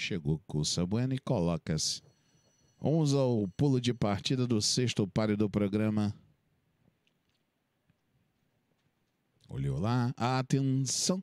Chegou Cussa Bueno e coloca-se. Vamos ao pulo de partida do sexto páreo do programa. Olhou lá. Atenção.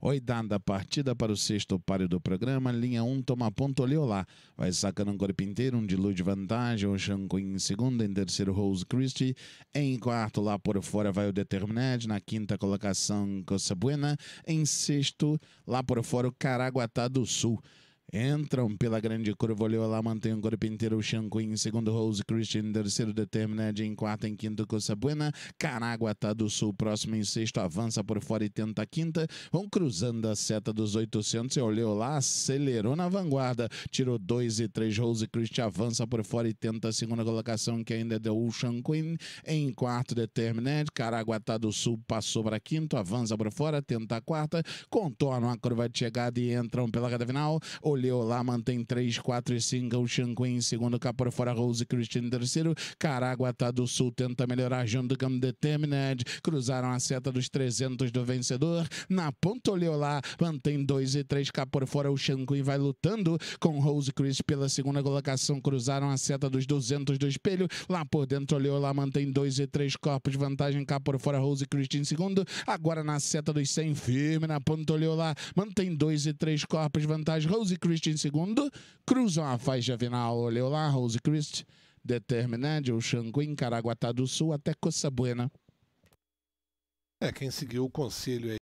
Oitava partida para o sexto páreo do programa. Linha 1 um, toma ponto, olhou lá. Vai sacando um corpo inteiro, um dilúvio de vantagem. O Shanko em segundo, em terceiro, Rose Christie. Em quarto, lá por fora, vai o Determinante. Na quinta colocação, Coça Buena. Em sexto, lá por fora, o Caraguatá do Sul. Entram pela grande curva, olhou lá, mantém o corpo inteiro, o Xangu em segundo, Rose Christian, terceiro, Determined em quarto, em quinto, Coçabuena, Caraguatá do Sul, próximo em sexto, avança por fora e tenta a quinta, vão cruzando a seta dos 800, e olhou lá, acelerou na vanguarda, tirou dois e três, Rose Christian avança por fora e tenta a segunda colocação, que ainda deu o Xangu em quarto, Determined, Caraguatá do Sul passou para quinto, avança por fora, tenta a quarta, contornam a curva de chegada e entram pela reta final, olhou escolheu lá, mantém 3, 4 e 5, o em segundo fora Rose e Christine terceiro, tá do Sul tenta melhorar junto com Determined, cruzaram a seta dos 300 do vencedor, na ponta olhou lá, mantém 2 e 3 cá por fora, o Xanguin vai lutando com Rose e Chris pela segunda colocação, cruzaram a seta dos 200 do espelho, lá por dentro olhou lá, mantém 2 e 3 corpos, vantagem cá por fora, Rose e Christine segundo, agora na seta dos 100, firme na ponta olhou lá, mantém 2 e 3 corpos, vantagem Rose Christ em segundo, cruzam a faixa final lá, Rose Christ, Determined, Xanguim, Caraguatá do Sul até Coça Buena. É, quem seguiu o conselho aí